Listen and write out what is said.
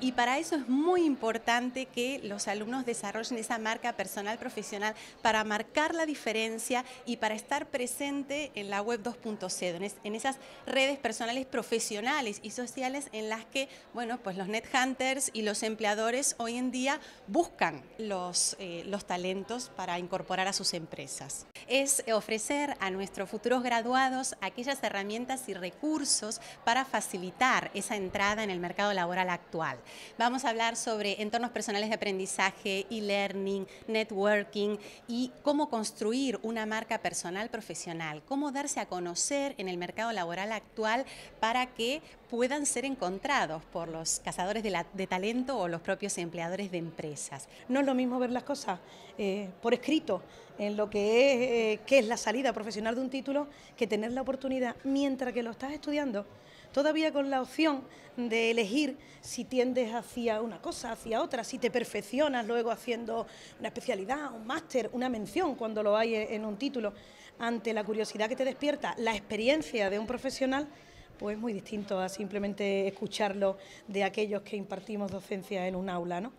Y para eso es muy importante que los alumnos desarrollen esa marca personal profesional para marcar la diferencia y para estar presente en la web 2.0, en esas redes personales profesionales y sociales en las que, bueno, pues los net hunters y los empleadores hoy en día buscan los, eh, los talentos para incorporar a sus empresas. Es ofrecer a nuestros futuros graduados aquellas herramientas y recursos para facilitar esa entrada en el mercado laboral actual. Vamos a hablar sobre entornos personales de aprendizaje, e-learning, networking y cómo construir una marca personal profesional, cómo darse a conocer en el mercado laboral actual para que puedan ser encontrados por los cazadores de, talento o los propios empleadores de empresas. No es lo mismo ver las cosas eh, por escrito, en lo que es, eh, que es la salida profesional de un título, que tener la oportunidad mientras que lo estás estudiando todavía con la opción de elegir si tiendes hacia una cosa, hacia otra, si te perfeccionas luego haciendo una especialidad, un máster, una mención cuando lo hay en un título, ante la curiosidad que te despierta la experiencia de un profesional, pues muy distinto a simplemente escucharlo de aquellos que impartimos docencia en un aula, ¿no?